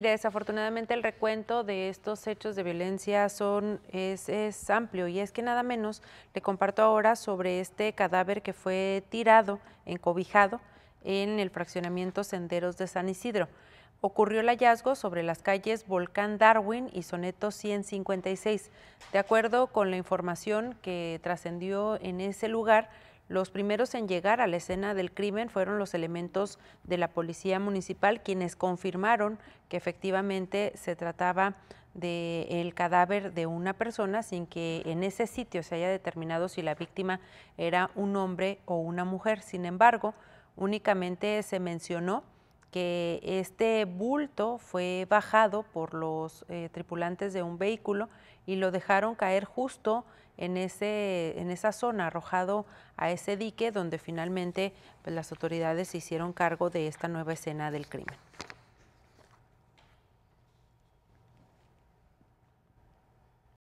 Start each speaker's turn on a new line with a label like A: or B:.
A: Desafortunadamente el recuento de estos hechos de violencia son, es, es, amplio y es que nada menos le comparto ahora sobre este cadáver que fue tirado, encobijado en el fraccionamiento Senderos de San Isidro. Ocurrió el hallazgo sobre las calles Volcán Darwin y Soneto 156. De acuerdo con la información que trascendió en ese lugar, los primeros en llegar a la escena del crimen fueron los elementos de la Policía Municipal, quienes confirmaron que efectivamente se trataba del el cadáver de una persona sin que en ese sitio se haya determinado si la víctima era un hombre o una mujer. Sin embargo, únicamente se mencionó que este bulto fue bajado por los eh, tripulantes de un vehículo y lo dejaron caer justo en, ese, en esa zona, arrojado a ese dique donde finalmente pues, las autoridades se hicieron cargo de esta nueva escena del crimen.